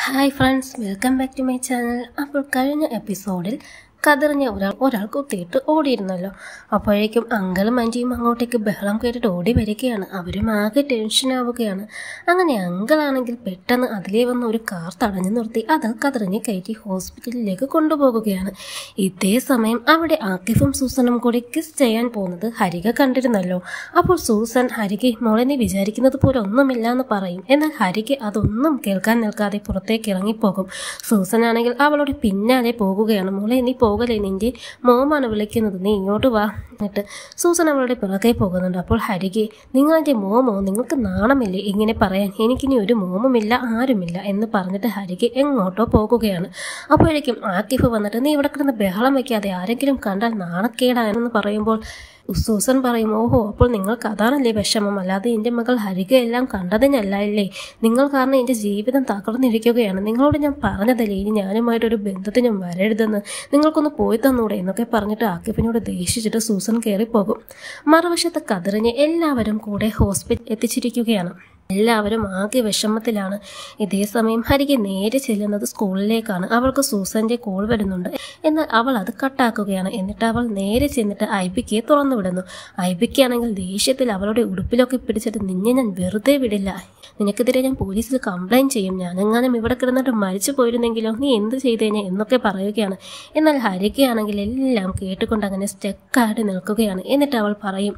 hi friends welcome back to my channel അപ്പോൾ കഴിഞ്ഞ എപ്പിസോഡിൽ കതിറിഞ്ഞ ഒരാൾ ഒരാൾ കുത്തിയിട്ട് ഓടിയിരുന്നല്ലോ അപ്പോഴേക്കും അങ്കലും അഞ്ചിയും അങ്ങോട്ടേക്ക് ബഹളം കേട്ടിട്ട് ഓടി വരികയാണ് അവരും ആകെ ടെൻഷനാവുകയാണ് അങ്ങനെ അങ്കിളാണെങ്കിൽ പെട്ടെന്ന് അതിലേ വന്ന ഒരു കാർ തടഞ്ഞു നിർത്തി അത് കതിറിഞ്ഞ് കയറ്റി ഹോസ്പിറ്റലിലേക്ക് കൊണ്ടുപോകുകയാണ് ഇതേ സമയം അവിടെ ആക്കിഫും സൂസനും കൂടി കിസ് ചെയ്യാൻ പോകുന്നത് ഹരിക കണ്ടിരുന്നല്ലോ അപ്പോൾ സൂസൻ ഹരിക മോളിനെ വിചാരിക്കുന്നത് പോലെ ഒന്നുമില്ല എന്ന് പറയും എന്നാൽ ഹരിക അതൊന്നും കേൾക്കാൻ നിൽക്കാതെ പുറത്തേക്ക് ഇറങ്ങിപ്പോകും സൂസൻ ആണെങ്കിൽ അവളോട് പിന്നാലെ പോകുകയാണ് മോളെ നീ പോകലേ നിൻ്റെ മോമാണ് വിളിക്കുന്നത് നീ ഇങ്ങോട്ട് വാ എന്നിട്ട് സൂസൻ അവളുടെ പിറകെ പോകുന്നുണ്ട് അപ്പോൾ ഹരികെ നിങ്ങളെൻ്റെ മോമോ നിങ്ങൾക്ക് നാണമില്ലേ ഇങ്ങനെ പറയാൻ എനിക്കിനി ഒരു മോമുമില്ല ആരുമില്ല എന്ന് പറഞ്ഞിട്ട് ഹരികെ എങ്ങോട്ടോ പോകുകയാണ് അപ്പോഴേക്കും ആക്കിഫ് വന്നിട്ട് നീ ഇവിടെ കിടന്ന് ബഹളം വയ്ക്കാതെ ആരെങ്കിലും കണ്ടാൽ നാണക്കേടാണെന്ന് പറയുമ്പോൾ ഉസൂസൻ പറയും ഓഹോ അപ്പോൾ നിങ്ങൾക്ക് അതാണല്ലേ വിഷമം അല്ലാതെ എൻ്റെ മകൾ ഹരികയെല്ലാം കണ്ടതിനല്ലേ നിങ്ങൾ കാരണം എൻ്റെ ജീവിതം തകർന്നിരിക്കുകയാണ് നിങ്ങളോട് ഞാൻ പറഞ്ഞതല്ലേ ഇനി ഞാനുമായിട്ടൊരു ബന്ധത്തിനും വരരുതെന്ന് നിങ്ങൾക്കൊന്ന് പോയി തന്നൂടെ എന്നൊക്കെ പറഞ്ഞിട്ട് ആക്കിപ്പിനോട് ദേഷിച്ചിട്ട് സൂസൻ കയറിപ്പോകും മറുവശത്ത് കതിറിഞ്ഞ് എല്ലാവരും കൂടെ ഹോസ്പിറ്റൽ എത്തിച്ചിരിക്കുകയാണ് എല്ലാവരും ആകെ വിഷമത്തിലാണ് ഇതേസമയം ഹരിക്ക് നേരെ ചെല്ലുന്നത് സ്കൂളിലേക്കാണ് അവൾക്ക് സൂസന്റെ കോൾ വരുന്നുണ്ട് എന്നാൽ അവൾ അത് കട്ടാക്കുകയാണ് എന്നിട്ട് അവൾ നേരെ ചെന്നിട്ട് ഐബിക്ക് തുറന്നു വിടുന്നു ഐബിക്കാണെങ്കിൽ ദേഷ്യത്തിൽ അവളുടെ ഉടുപ്പിലൊക്കെ പിടിച്ചിട്ട് നിന്നെ ഞാൻ വെറുതെ വിടില്ല നിനക്കെതിരെ ഞാൻ പോലീസിൽ കംപ്ലയിൻറ്റ് ചെയ്യും ഞാനെങ്ങാനും ഇവിടെ കിടന്നിട്ട് മരിച്ചു പോയിരുന്നെങ്കിലോ നീ എന്ത് ചെയ്തേനെ എന്നൊക്കെ പറയുകയാണ് എന്നാൽ ഹരികയാണെങ്കിൽ എല്ലാം കേട്ടുകൊണ്ട് അങ്ങനെ സ്റ്റെക്കായിട്ട് നിൽക്കുകയാണ് എന്നിട്ട് അവൾ പറയും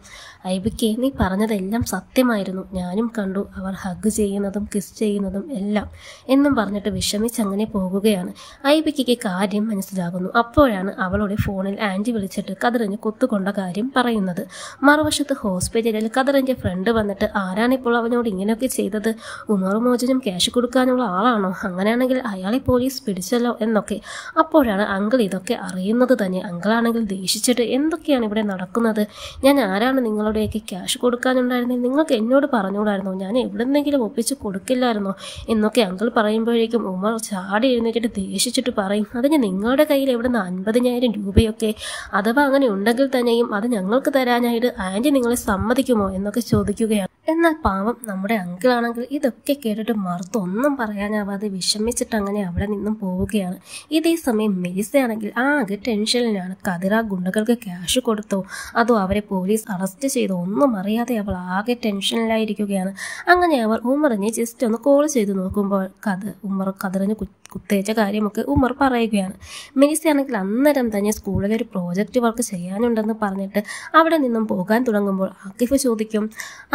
ഐബിക്കെ നീ പറഞ്ഞതെല്ലാം സത്യമായിരുന്നു ഞാനും കണ്ടു അവർ ഹഗ് ചെയ്യുന്നതും കിസ് ചെയ്യുന്നതും എല്ലാം എന്നും പറഞ്ഞിട്ട് വിഷമിച്ച് അങ്ങനെ പോകുകയാണ് ഐബിക്കയ്ക്ക് കാര്യം മനസ്സിലാകുന്നു അപ്പോഴാണ് അവളുടെ ഫോണിൽ ആൻറ്റി വിളിച്ചിട്ട് കതിറിന് കൊത്തുകൊണ്ട കാര്യം പറയുന്നത് മറുവശത്ത് ഹോസ്പിറ്റലിൽ കതിറിൻ്റെ ഫ്രണ്ട് വന്നിട്ട് ആരാണിപ്പോൾ അവനോട് ഇങ്ങനെയൊക്കെ ചെയ്തത് പറയുന്നത് ഉമർ മോചനും ക്യാഷ് കൊടുക്കാനുള്ള ആളാണോ അങ്ങനെയാണെങ്കിൽ അയാളെ പോലീസ് പിടിച്ചല്ലോ എന്നൊക്കെ അപ്പോഴാണ് അങ്കിൾ ഇതൊക്കെ അറിയുന്നത് തന്നെ അങ്കിളാണെങ്കിൽ ദേഷിച്ചിട്ട് എന്തൊക്കെയാണ് ഇവിടെ നടക്കുന്നത് ഞാൻ ആരാണ് നിങ്ങളുടെയൊക്കെ ക്യാഷ് കൊടുക്കാനുണ്ടായിരുന്നത് നിങ്ങൾക്ക് എന്നോട് പറഞ്ഞുകൂടായിരുന്നോ ഞാൻ എവിടെന്നെങ്കിലും ഒപ്പിച്ച് കൊടുക്കില്ലായിരുന്നോ എന്നൊക്കെ അങ്കിൾ പറയുമ്പോഴേക്കും ഉമർ ചാടി എഴുന്നേറ്റിട്ട് ദേഷിച്ചിട്ട് പറയും അതിന് നിങ്ങളുടെ കയ്യിൽ നിന്ന് അൻപതിനായിരം രൂപയൊക്കെ അഥവാ അങ്ങനെ ഉണ്ടെങ്കിൽ തന്നെയും അത് ഞങ്ങൾക്ക് തരാനായിട്ട് ആൻറ്റി നിങ്ങളെ സമ്മതിക്കുമോ എന്നൊക്കെ ചോദിക്കുകയാണ് എന്നാൽ പാവം നമ്മുടെ അങ്കിളാണെങ്കിൽ ആണെങ്കിൽ ഇതൊക്കെ കേട്ടിട്ട് ഒന്നും പറയാനാവാതെ വിഷമിച്ചിട്ട് അങ്ങനെ അവിടെ നിന്നും പോവുകയാണ് ഇതേ സമയം മെലിസയാണെങ്കിൽ ആകെ ടെൻഷനിലാണ് കതിറ ഗുണ്ടകൾക്ക് ക്യാഷ് കൊടുത്തോ അതോ അവരെ പോലീസ് അറസ്റ്റ് ചെയ്തോ ഒന്നും അറിയാതെ അവൾ ആകെ ടെൻഷനിലായിരിക്കുകയാണ് അങ്ങനെ അവർ ഉമറിനെ ജസ്റ്റ് ഒന്ന് കോൾ ചെയ്ത് നോക്കുമ്പോൾ കത് ഉമർ കതിറിന് കുത്തേച്ച കാര്യമൊക്കെ ഉമർ പറയുകയാണ് മിനിസയാണെങ്കിൽ അന്നേരം തന്നെ സ്കൂളിൽ ഒരു പ്രോജക്റ്റ് വർക്ക് ചെയ്യാനുണ്ടെന്ന് പറഞ്ഞിട്ട് അവിടെ നിന്നും പോകാൻ തുടങ്ങുമ്പോൾ ആക്കിഫ് ചോദിക്കും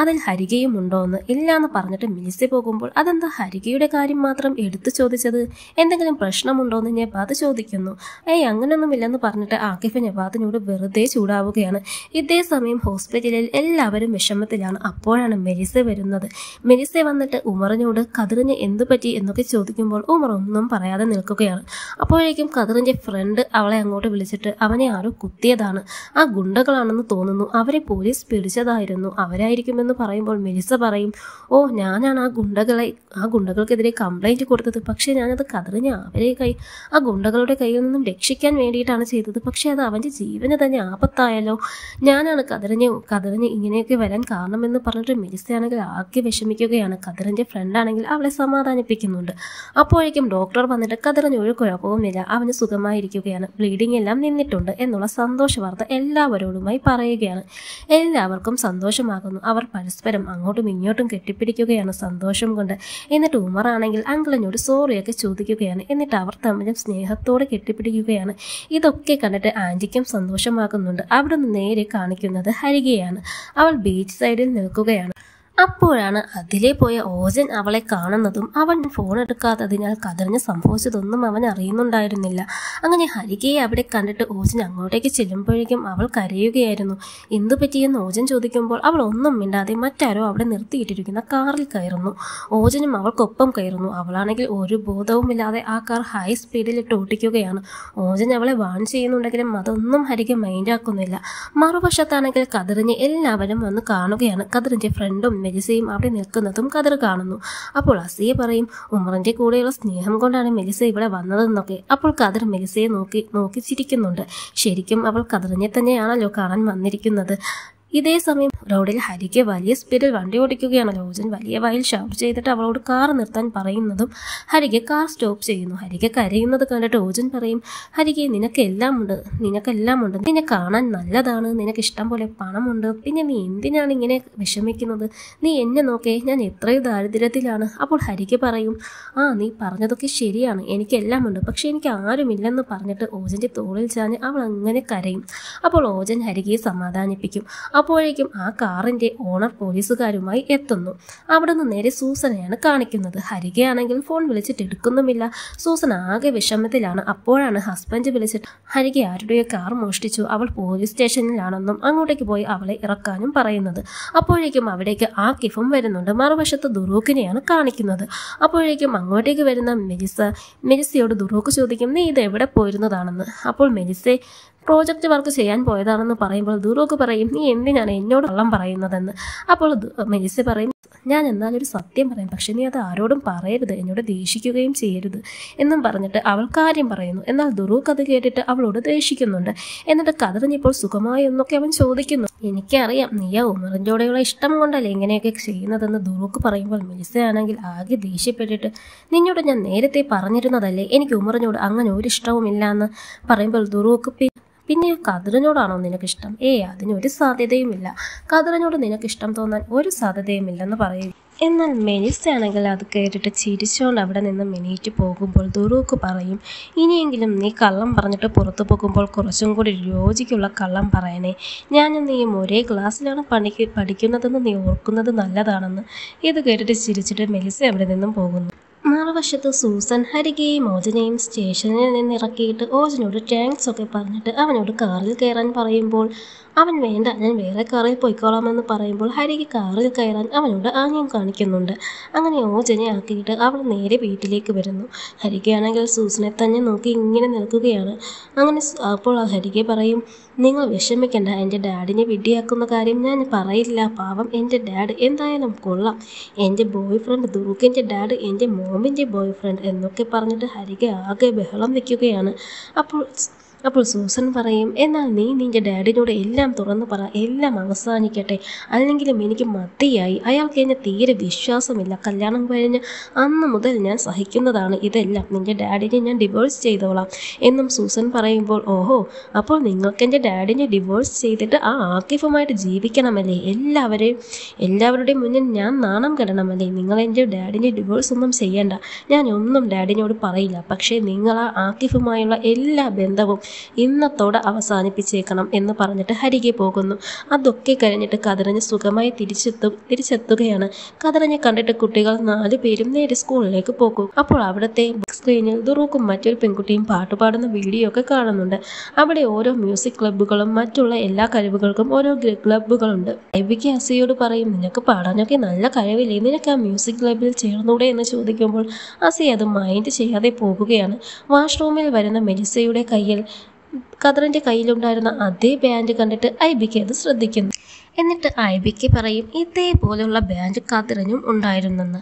അതിൽ ഹരികയും ഉണ്ടോ എന്ന് ഇല്ല എന്ന് പറഞ്ഞിട്ട് നേരം പോകുമ്പോൾ അതെന്താ ഹരികയുടെ കാര്യം മാത്രം എടുത്തു ചോദിച്ചത് എന്തെങ്കിലും പ്രശ്നമുണ്ടോയെന്ന് നബാദ് ചോദിക്കുന്നു ഏയ് അങ്ങനെയൊന്നുമില്ലെന്ന് പറഞ്ഞിട്ട് ആക്കിഫ് നബാദിനോട് വെറുതെ ചൂടാവുകയാണ് ഇതേ സമയം ഹോസ്പിറ്റലിൽ എല്ലാവരും വിഷമത്തിലാണ് അപ്പോഴാണ് മെരിസ വരുന്നത് മെരിസ വന്നിട്ട് ഉമറിനോട് കതിറിന് എന്തു പറ്റി എന്നൊക്കെ ചോദിക്കുമ്പോൾ ഉമർ ഒന്നും പറയാതെ നിൽക്കുകയാണ് അപ്പോഴേക്കും കതിറിന്റെ ഫ്രണ്ട് അവളെ അങ്ങോട്ട് വിളിച്ചിട്ട് അവനെ ആരോ കുത്തിയതാണ് ആ ഗുണ്ടകളാണെന്ന് തോന്നുന്നു അവരെ പോലീസ് പിടിച്ചതായിരുന്നു അവരായിരിക്കുമെന്ന് പറയുമ്പോൾ മെരിസ പറയും ഓ ഞാൻ ഞാനാണ് ആ ഗുണ്ടകളെ ആ ഗുണ്ടകൾക്കെതിരെ കംപ്ലൈൻറ്റ് കൊടുത്തത് പക്ഷേ ഞാനത് കതറിഞ്ഞ് അവരെ കൈ ആ ഗുണ്ടകളുടെ കയ്യിൽ നിന്നും രക്ഷിക്കാൻ വേണ്ടിയിട്ടാണ് ചെയ്തത് പക്ഷേ അത് അവൻ്റെ ജീവന് തന്നെ ആപത്തായാലോ ഞാനാണ് കതറിഞ്ഞ് കതറിഞ്ഞ് ഇങ്ങനെയൊക്കെ വരാൻ കാരണമെന്ന് പറഞ്ഞിട്ട് മിനിസ്റ്റയാണെങ്കിൽ ആകെ വിഷമിക്കുകയാണ് കതറിൻ്റെ ഫ്രണ്ടാണെങ്കിൽ അവളെ സമാധാനിപ്പിക്കുന്നുണ്ട് അപ്പോഴേക്കും ഡോക്ടർ വന്നിട്ട് കതറിന് ഒരു കുഴപ്പവുമില്ല അവന് സുഖമായിരിക്കുകയാണ് ബ്ലീഡിംഗ് എല്ലാം നിന്നിട്ടുണ്ട് എന്നുള്ള സന്തോഷ വാർത്ത എല്ലാവരോടുമായി പറയുകയാണ് എല്ലാവർക്കും സന്തോഷമാകുന്നു അവർ പരസ്പരം അങ്ങോട്ടും ഇങ്ങോട്ടും കെട്ടിപ്പിടിക്കുകയാണ് നിൽക്കുകയാണ് സന്തോഷം കൊണ്ട് എന്നിട്ട് ഉമറാണെങ്കിൽ അങ്കിളിനോട് സോറിയൊക്കെ ചോദിക്കുകയാണ് എന്നിട്ട് അവർ തമ്മിലും സ്നേഹത്തോടെ കെട്ടിപ്പിടിക്കുകയാണ് ഇതൊക്കെ കണ്ടിട്ട് ആൻറ്റിക്കും സന്തോഷമാകുന്നുണ്ട് അവിടെ നിന്ന് നേരെ കാണിക്കുന്നത് ഹരികയാണ് അവൾ ബീച്ച് സൈഡിൽ നിൽക്കുകയാണ് അപ്പോഴാണ് അതിലേ പോയ ഓജൻ അവളെ കാണുന്നതും അവൻ ഫോൺ എടുക്കാത്തതിനാൽ കതറിന് സംഭവിച്ചതൊന്നും അവൻ അറിയുന്നുണ്ടായിരുന്നില്ല അങ്ങനെ ഹരികയെ അവിടെ കണ്ടിട്ട് ഓജൻ അങ്ങോട്ടേക്ക് ചെല്ലുമ്പോഴേക്കും അവൾ കരയുകയായിരുന്നു എന്തു പറ്റിയെന്ന് ഓജൻ ചോദിക്കുമ്പോൾ അവൾ ഒന്നും മിണ്ടാതെ മറ്റാരോ അവിടെ നിർത്തിയിട്ടിരിക്കുന്ന കാറിൽ കയറുന്നു ഓജനും അവൾക്കൊപ്പം കയറുന്നു അവളാണെങ്കിൽ ഒരു ബോധവുമില്ലാതെ ആ കാർ ഹൈ സ്പീഡിൽ ഓട്ടിക്കുകയാണ് ഓജൻ അവളെ വാൺ ചെയ്യുന്നുണ്ടെങ്കിലും അതൊന്നും ഹരിക മൈൻഡാക്കുന്നില്ല മറുവശത്താണെങ്കിൽ കതിറിഞ്ഞ് എല്ലാവരും വന്ന് കാണുകയാണ് കതിറിൻ്റെ ഫ്രണ്ടും മെലിസയും അവിടെ നിൽക്കുന്നതും കദർ കാണുന്നു അപ്പോൾ അസിയെ പറയും ഉമറിന്റെ കൂടെയുള്ള സ്നേഹം കൊണ്ടാണ് മെലിസ ഇവിടെ വന്നതെന്നൊക്കെ അപ്പോൾ കദർ മെലിസയെ നോക്കി നോക്കി ചിരിക്കുന്നുണ്ട് ശരിക്കും അവൾ കദറിനെ തന്നെയാണല്ലോ കാണാൻ വന്നിരിക്കുന്നത് ഇതേ സമയം റോഡിൽ ഹരിക്ക് വലിയ സ്പീഡിൽ വണ്ടി ഓടിക്കുകയാണ് ലോജൻ വലിയ വയൽ ഷൗട്ട് ചെയ്തിട്ട് അവളോട് കാർ നിർത്താൻ പറയുന്നതും ഹരിക്ക് കാർ സ്റ്റോപ്പ് ചെയ്യുന്നു ഹരിക്ക് കരയുന്നത് കണ്ടിട്ട് ഓജൻ പറയും ഹരിക്ക് നിനക്കെല്ലാം ഉണ്ട് നിനക്കെല്ലാം ഉണ്ട് നിന്നെ കാണാൻ നല്ലതാണ് നിനക്ക് ഇഷ്ടം പോലെ പണമുണ്ട് പിന്നെ നീ എന്തിനാണ് ഇങ്ങനെ വിഷമിക്കുന്നത് നീ എന്നെ നോക്കേ ഞാൻ എത്രയും ദാരിദ്ര്യത്തിലാണ് അപ്പോൾ ഹരിക്ക് പറയും ആ നീ പറഞ്ഞതൊക്കെ ശരിയാണ് എനിക്കെല്ലാം ഉണ്ട് പക്ഷെ എനിക്ക് ആരുമില്ലെന്ന് പറഞ്ഞിട്ട് ഓജൻ്റെ തോളിൽ ചാഞ്ഞ് അവൾ അങ്ങനെ കരയും അപ്പോൾ ഓജൻ ഹരികയെ സമാധാനിപ്പിക്കും അപ്പോഴേക്കും ആ കാറിൻ്റെ ഓണർ പോലീസുകാരുമായി എത്തുന്നു അവിടെ നിന്ന് നേരെ സൂസനെയാണ് കാണിക്കുന്നത് ഹരികയാണെങ്കിൽ ഫോൺ വിളിച്ചിട്ട് എടുക്കുന്നുമില്ല സൂസൻ ആകെ വിഷമത്തിലാണ് അപ്പോഴാണ് ഹസ്ബൻഡ് വിളിച്ചിട്ട് ഹരിക ആരുടെയോ കാർ മോഷ്ടിച്ചു അവൾ പോലീസ് സ്റ്റേഷനിലാണെന്നും അങ്ങോട്ടേക്ക് പോയി അവളെ ഇറക്കാനും പറയുന്നത് അപ്പോഴേക്കും അവിടേക്ക് ആ കിഫും വരുന്നുണ്ട് മറുവശത്ത് ദുറൂക്കിനെയാണ് കാണിക്കുന്നത് അപ്പോഴേക്കും അങ്ങോട്ടേക്ക് വരുന്ന മെലിസ മെലിസയോട് ദുറൂക്ക് ചോദിക്കും നീ ഇത് എവിടെ പോയിരുന്നതാണെന്ന് അപ്പോൾ മെലിസെ പ്രോജക്റ്റ് വർക്ക് ചെയ്യാൻ പോയതാണെന്ന് പറയുമ്പോൾ ദുറൂക്ക് പറയും നീ എന്തിനാണ് എന്നോട് കള്ളം പറയുന്നതെന്ന് അപ്പോൾ മെലിസ പറയും ഞാൻ എന്നാലൊരു സത്യം പറയും പക്ഷെ നീ അത് ആരോടും പറയരുത് എന്നോട് ദേഷിക്കുകയും ചെയ്യരുത് എന്നും പറഞ്ഞിട്ട് അവൾ കാര്യം പറയുന്നു എന്നാൽ ദുറൂക്ക് അത് കേട്ടിട്ട് അവളോട് ദേഷിക്കുന്നുണ്ട് എന്നിട്ട് കതറിഞ്ഞപ്പോൾ സുഖമായി എന്നൊക്കെ അവൻ ചോദിക്കുന്നു എനിക്കറിയാം നീ ആ ഉമറിൻ്റെയുള്ള ഇഷ്ടം കൊണ്ടല്ലേ ഇങ്ങനെയൊക്കെ ചെയ്യുന്നതെന്ന് ദുറൂക്ക് പറയുമ്പോൾ മെലിസയാണെങ്കിൽ ആകെ ദേഷ്യപ്പെട്ടിട്ട് നിന്നോട് ഞാൻ നേരത്തെ പറഞ്ഞിരുന്നതല്ലേ എനിക്ക് ഉമറിനോട് അങ്ങനെ ഒരു ഇഷ്ടവുമില്ല എന്ന് പറയുമ്പോൾ ദുറൂക്ക് പിന്നെ കതിറിനോടാണോ നിനക്കിഷ്ടം ഏ അതിനൊരു സാധ്യതയുമില്ല കതിറിനോട് നിനക്കിഷ്ടം തോന്നാൻ ഒരു സാധ്യതയുമില്ലെന്ന് പറയും എന്നാൽ മെനിസയാണെങ്കിൽ അത് കേട്ടിട്ട് ചിരിച്ചുകൊണ്ട് അവിടെ നിന്ന് മെനിയിട്ട് പോകുമ്പോൾ ദുറൂക്ക് പറയും ഇനിയെങ്കിലും നീ കള്ളം പറഞ്ഞിട്ട് പുറത്തു പോകുമ്പോൾ കുറച്ചും കൂടി യോജിക്കുള്ള കള്ളം പറയണേ ഞാനും നീയും ഒരേ ക്ലാസ്സിലാണ് പണിക്ക് പഠിക്കുന്നതെന്ന് നീ ഓർക്കുന്നത് നല്ലതാണെന്ന് ഇത് കേട്ടിട്ട് ചിരിച്ചിട്ട് മെലിസ അവിടെ നിന്നും പോകുന്നു മറുവശത്ത് സൂസൻ ഹരികയും മോചനയും സ്റ്റേഷനിൽ നിന്നിറക്കിയിട്ട് ഓജനോട് താങ്ക്സ് ഒക്കെ പറഞ്ഞിട്ട് അവനോട് കാറിൽ കയറാൻ പറയുമ്പോൾ അവൻ വേണ്ട ഞാൻ വേറെ കാറിൽ പോയിക്കോളാമെന്ന് പറയുമ്പോൾ ഹരിക്ക് കാറിൽ കയറാൻ അവനോട് ആംഗ്യം കാണിക്കുന്നുണ്ട് അങ്ങനെ ഓജനെ ആക്കിയിട്ട് അവൾ നേരെ വീട്ടിലേക്ക് വരുന്നു ഹരികയാണെങ്കിൽ സൂസിനെ തന്നെ നോക്കി ഇങ്ങനെ നിൽക്കുകയാണ് അങ്ങനെ അപ്പോൾ ഹരിക പറയും നിങ്ങൾ വിഷമിക്കേണ്ട എൻ്റെ ഡാഡിനെ വിഡിയാക്കുന്ന കാര്യം ഞാൻ പറയില്ല പാവം എൻ്റെ ഡാഡ് എന്തായാലും കൊള്ളാം എൻ്റെ ബോയ് ഫ്രണ്ട് ദുർഗിൻ്റെ ഡാഡ് എൻ്റെ മോമിൻ്റെ ബോയ് ഫ്രണ്ട് എന്നൊക്കെ പറഞ്ഞിട്ട് ഹരിക ആകെ ബഹളം വയ്ക്കുകയാണ് അപ്പോൾ അപ്പോൾ സൂസൻ പറയും എന്നാൽ നീ നിൻ്റെ ഡാഡിനോട് എല്ലാം തുറന്നു പറ എല്ലാം അവസാനിക്കട്ടെ അല്ലെങ്കിലും എനിക്ക് മതിയായി അയാൾക്ക് എന്നെ തീരെ വിശ്വാസമില്ല കല്യാണം കഴിഞ്ഞ് അന്ന് മുതൽ ഞാൻ സഹിക്കുന്നതാണ് ഇതെല്ലാം നിൻ്റെ ഡാഡിനെ ഞാൻ ഡിവോഴ്സ് ചെയ്തോളാം എന്നും സൂസൻ പറയുമ്പോൾ ഓഹോ അപ്പോൾ നിങ്ങൾക്ക് എൻ്റെ ഡാഡിനെ ഡിവോഴ്സ് ചെയ്തിട്ട് ആ ആക്കിഫുമായിട്ട് ജീവിക്കണമല്ലേ എല്ലാവരെയും എല്ലാവരുടെയും മുന്നിൽ ഞാൻ നാണം കെടണമല്ലേ നിങ്ങൾ എൻ്റെ ഡാഡിനെ ഡിവോഴ്സ് ഒന്നും ചെയ്യേണ്ട ഞാൻ ഒന്നും ഡാഡിനോട് പറയില്ല പക്ഷേ നിങ്ങൾ ആ ആക്കിഫുമായുള്ള എല്ലാ ബന്ധവും ഇന്നത്തോടെ അവസാനിപ്പിച്ചേക്കണം എന്ന് പറഞ്ഞിട്ട് ഹരികെ പോകുന്നു അതൊക്കെ കഴിഞ്ഞിട്ട് കതിരഞ്ഞ് സുഖമായി തിരിച്ചെത്തു തിരിച്ചെത്തുകയാണ് കതിരഞ്ഞ് കണ്ടിട്ട് കുട്ടികൾ നാലു പേരും നേരെ സ്കൂളിലേക്ക് പോകും അപ്പോൾ അവിടുത്തെ സ്ക്രീനിൽ ദുറൂക്കും മറ്റൊരു പെൺകുട്ടിയും പാട്ടുപാടുന്ന വീഡിയോ ഒക്കെ കാണുന്നുണ്ട് അവിടെ ഓരോ മ്യൂസിക് ക്ലബ്ബുകളും മറ്റുള്ള എല്ലാ കഴിവുകൾക്കും ഓരോ ക്ലബ്ബുകളുണ്ട് എബിക്ക് അസിയോട് പറയും നിനക്ക് പാടാനൊക്കെ നല്ല കഴിവില്ലേ നിനക്ക് ആ മ്യൂസിക് ക്ലബ്ബിൽ ചേർന്നൂടെ എന്ന് ചോദിക്കുമ്പോൾ അസി അത് മൈൻഡ് ചെയ്യാതെ പോകുകയാണ് വാഷ്റൂമിൽ വരുന്ന മെലിസയുടെ കയ്യിൽ ഖദറിൻ്റെ കയ്യിലുണ്ടായിരുന്ന അതേ ബാൻഡ് കണ്ടിട്ട് ഐബിക്ക് അത് ശ്രദ്ധിക്കുന്നു എന്നിട്ട് ഐബിക്ക് പറയും ഇതേപോലെയുള്ള ബാൻഡ് ഖദറിനും ഉണ്ടായിരുന്നെന്ന്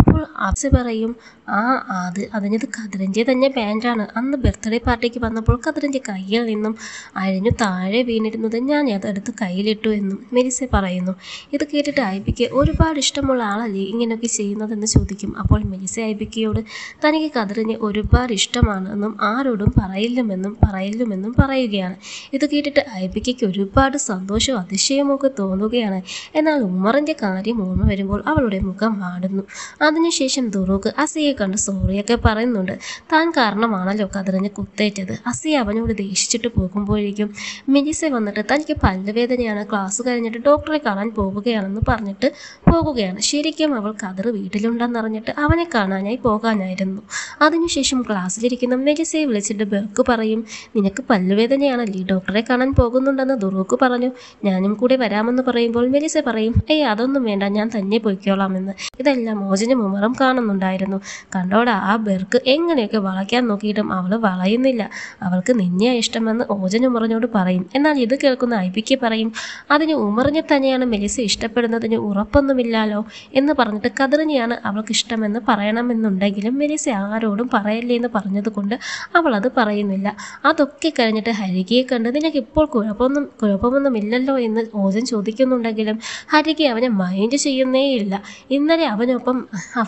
അപ്പോൾ ആസ് പറയും ആ അത് അതിനത് കതിരഞ്ചി തന്നെ ബാൻഡാണ് അന്ന് ബർത്ത്ഡേ പാർട്ടിക്ക് വന്നപ്പോൾ കതിരഞ്ചി കയ്യിൽ നിന്നും അഴിഞ്ഞു താഴെ വീണിരുന്നത് ഞാൻ അതെടുത്ത് കയ്യിലിട്ടു എന്നും മെരിസെ പറയുന്നു ഇത് കേട്ടിട്ട് ഐബിക്ക് ഒരുപാട് ഇഷ്ടമുള്ള ആളല്ലേ ഇങ്ങനെയൊക്കെ ചെയ്യുന്നതെന്ന് ചോദിക്കും അപ്പോൾ മെരിസെ ഐബിക്കയോട് തനിക്ക് കതിരഞ്ഞ് ഒരുപാട് ഇഷ്ടമാണെന്നും ആരോടും പറയില്ലെന്നും പറയില്ലെന്നും പറയുകയാണ് ഇത് കേട്ടിട്ട് ഐബിക്കയ്ക്ക് ഒരുപാട് സന്തോഷവും ഒക്കെ തോന്നുകയാണ് എന്നാൽ ഉമ്മറിൻ്റെ കാര്യം ഓർമ്മ വരുമ്പോൾ അവളുടെ മുഖം വാടുന്നു അതിനുശേഷം ദുറൂക്ക് അസിയെ കണ്ട് സോറിയൊക്കെ പറയുന്നുണ്ട് താൻ കാരണമാണല്ലോ കതിറിഞ്ഞ് കുത്തേറ്റത് അസി അവനോട് ദേഷിച്ചിട്ട് പോകുമ്പോഴേക്കും മിനിസ വന്നിട്ട് തനിക്ക് പല്ലുവേദനയാണ് ക്ലാസ് കഴിഞ്ഞിട്ട് ഡോക്ടറെ കാണാൻ പോവുകയാണെന്ന് പറഞ്ഞിട്ട് പോകുകയാണ് ശരിക്കും അവൾ കതിർ വീട്ടിലുണ്ടെന്നറിഞ്ഞിട്ട് അവനെ കാണാനായി പോകാനായിരുന്നു അതിനുശേഷം ക്ലാസ്സിലിരിക്കുന്ന മെലിസയെ വിളിച്ചിട്ട് ബെർക്ക് പറയും നിനക്ക് പല്ലുവേദനയാണല്ലേ ഡോക്ടറെ കാണാൻ പോകുന്നുണ്ടെന്ന് ദുറൂക്ക് പറഞ്ഞു ഞാനും കൂടെ വരാമെന്ന് പറയുമ്പോൾ മെലിസ പറയും ഏയ് അതൊന്നും വേണ്ട ഞാൻ തന്നെ പോയിക്കോളാമെന്ന് ഇതെല്ലാം മോചന മുസ്ലിം ഉമറും കാണുന്നുണ്ടായിരുന്നു കണ്ടോടാ ആ ബെർക്ക് എങ്ങനെയൊക്കെ വളയ്ക്കാൻ നോക്കിയിട്ടും അവൾ വളയുന്നില്ല അവൾക്ക് നിന്നെ ഇഷ്ടമെന്ന് ഓജൻ ഉമറിനോട് പറയും എന്നാൽ ഇത് കേൾക്കുന്ന ഐപിക്ക് പറയും അതിന് ഉമറിനെ തന്നെയാണ് മെലിസ ഇഷ്ടപ്പെടുന്നതിന് ഉറപ്പൊന്നുമില്ലാലോ എന്ന് പറഞ്ഞിട്ട് കതിറിനെയാണ് അവൾക്ക് ഇഷ്ടമെന്ന് പറയണമെന്നുണ്ടെങ്കിലും മെലിസ ആരോടും പറയല്ലേ എന്ന് പറഞ്ഞതുകൊണ്ട് അവൾ അത് പറയുന്നില്ല അതൊക്കെ കഴിഞ്ഞിട്ട് ഹരികയെ കണ്ട് നിനക്ക് ഇപ്പോൾ കുഴപ്പമൊന്നും കുഴപ്പമൊന്നുമില്ലല്ലോ എന്ന് ഓജൻ ചോദിക്കുന്നുണ്ടെങ്കിലും ഹരിക അവനെ മൈൻഡ് ചെയ്യുന്നേയില്ല ഇന്നലെ അവനൊപ്പം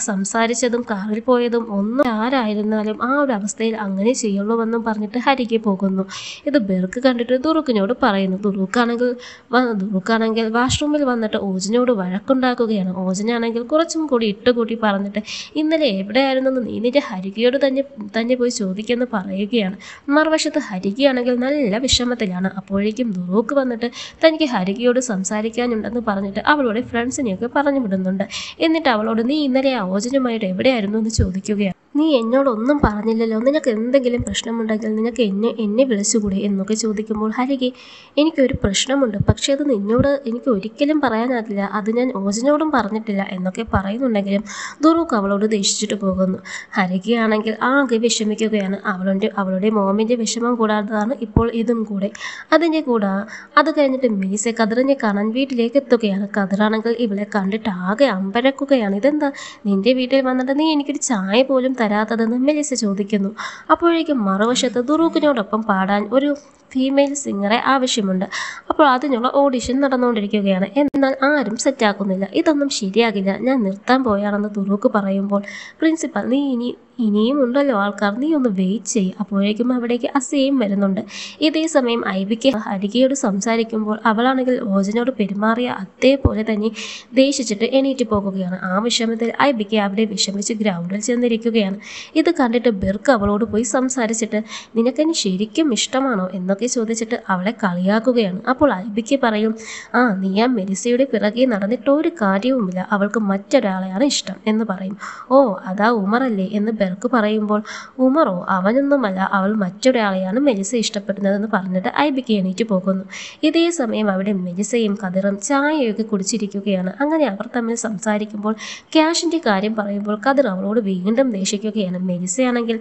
സംസാരിച്ചതും കാറിൽ പോയതും ഒന്നും ആരായിരുന്നാലും ആ ഒരു അവസ്ഥയിൽ അങ്ങനെ ചെയ്യുള്ളൂവെന്നും പറഞ്ഞിട്ട് ഹരിക്ക് പോകുന്നു ഇത് ബെർക്ക് കണ്ടിട്ട് ദുറുക്കിനോട് പറയുന്നു ദുറുക്കാണെങ്കിൽ ദുറുക്കാണെങ്കിൽ വാഷ്റൂമിൽ വന്നിട്ട് ഓജിനോട് വഴക്കുണ്ടാക്കുകയാണ് ഓജനാണെങ്കിൽ കുറച്ചും കൂടി ഇട്ടുകൂട്ടി പറഞ്ഞിട്ട് ഇന്നലെ എവിടെയായിരുന്നെന്ന് നീ നിന്റെ ഹരികയോട് തന്നെ തന്നെ പോയി ചോദിക്കുമെന്ന് പറയുകയാണ് മറുവശത്ത് ഹരികയാണെങ്കിൽ നല്ല വിഷമത്തിലാണ് അപ്പോഴേക്കും ദുറുക്ക് വന്നിട്ട് തനിക്ക് ഹരികയോട് സംസാരിക്കാനുണ്ടെന്ന് പറഞ്ഞിട്ട് അവളോട് ഫ്രണ്ട്സിനെയൊക്കെ പറഞ്ഞു വിടുന്നുണ്ട് എന്നിട്ട് അവളോട് നീ ഇന്നലെ നേരെ അയോജനുമായിട്ട് എവിടെയായിരുന്നു എന്ന് ചോദിക്കുകയാണ് നീ എന്നോടൊന്നും പറഞ്ഞില്ലല്ലോ നിനക്ക് എന്തെങ്കിലും പ്രശ്നമുണ്ടെങ്കിൽ നിനക്ക് എന്നെ എന്നെ വിളിച്ചുകൂടെ എന്നൊക്കെ ചോദിക്കുമ്പോൾ ഹരികെ എനിക്കൊരു പ്രശ്നമുണ്ട് പക്ഷേ അത് നിന്നോട് എനിക്ക് ഒരിക്കലും പറയാനാകില്ല അത് ഞാൻ ഓജനോടും പറഞ്ഞിട്ടില്ല എന്നൊക്കെ പറയുന്നുണ്ടെങ്കിലും ദുറൂക്ക് അവളോട് ദേഷിച്ചിട്ട് പോകുന്നു ഹരികയാണെങ്കിൽ ആകെ വിഷമിക്കുകയാണ് അവളുടെ അവളുടെ മോമിൻ്റെ വിഷമം കൂടാത്തതാണ് ഇപ്പോൾ ഇതും കൂടെ അതിൻ്റെ കൂടെ അത് കഴിഞ്ഞിട്ട് മീസെ കതിറിനെ കാണാൻ വീട്ടിലേക്ക് എത്തുകയാണ് കതിറാണെങ്കിൽ ഇവളെ കണ്ടിട്ട് ആകെ അമ്പരക്കുകയാണ് ഇതെന്താ നിന്റെ വീട്ടിൽ വന്നിട്ട് നീ എനിക്കൊരു ചായ പോലും തരാത്തതെന്ന് മെലിസ ചോദിക്കുന്നു അപ്പോഴേക്കും മറുവശത്ത് ദുറൂഖിനോടൊപ്പം പാടാൻ ഒരു ഫീമെയിൽ സിംഗറെ ആവശ്യമുണ്ട് അപ്പോൾ അതിനുള്ള ഓഡിഷൻ നടന്നുകൊണ്ടിരിക്കുകയാണ് എന്നാൽ ആരും സെറ്റാക്കുന്നില്ല ഇതൊന്നും ശരിയാകില്ല ഞാൻ നിർത്താൻ പോയാണെന്ന് തുറൂക്ക് പറയുമ്പോൾ പ്രിൻസിപ്പൽ നീ ഇനി ഇനിയും ഉണ്ടല്ലോ ആൾക്കാർ നീ ഒന്ന് വെയിറ്റ് ചെയ്യും അപ്പോഴേക്കും അവിടേക്ക് അസയും വരുന്നുണ്ട് ഇതേ സമയം ഐബിക്ക് ഹരികയോട് സംസാരിക്കുമ്പോൾ അവളാണെങ്കിൽ ഓജനോട് പെരുമാറിയ അതേപോലെ തന്നെ ദേഷിച്ചിട്ട് എണീറ്റ് പോകുകയാണ് ആ വിഷമത്തിൽ ഐബിക്ക് അവിടെ വിഷമിച്ച് ഗ്രൗണ്ടിൽ ചെന്നിരിക്കുകയാണ് ഇത് കണ്ടിട്ട് ബിർക്ക് അവളോട് പോയി സംസാരിച്ചിട്ട് നിനക്കെന്നെ ശരിക്കും ഇഷ്ടമാണോ എന്നൊക്കെ ചോദിച്ചിട്ട് അവളെ കളിയാക്കുകയാണ് അപ്പോൾ ഐബിക്ക് പറയും ആ നീ ആ ചേച്ചിയുടെ പിറകെ നടന്നിട്ട് ഒരു കാര്യവുമില്ല അവൾക്ക് മറ്റൊരാളെയാണ് ഇഷ്ടം എന്ന് പറയും ഓ അതാ ഉമറല്ലേ എന്ന് ബെർക്ക് പറയുമ്പോൾ ഉമറോ അവനൊന്നുമല്ല അവൾ മറ്റൊരാളെയാണ് മെലിസ ഇഷ്ടപ്പെടുന്നതെന്ന് പറഞ്ഞിട്ട് ഐബിക്ക് എണീറ്റ് പോകുന്നു ഇതേ സമയം അവിടെ മെലിസയും കതിറും ചായയൊക്കെ കുടിച്ചിരിക്കുകയാണ് അങ്ങനെ അവർ തമ്മിൽ സംസാരിക്കുമ്പോൾ ക്യാഷിൻ്റെ കാര്യം പറയുമ്പോൾ കതിർ അവളോട് വീണ്ടും ദേഷിക്കുകയാണ് മെലിസയാണെങ്കിൽ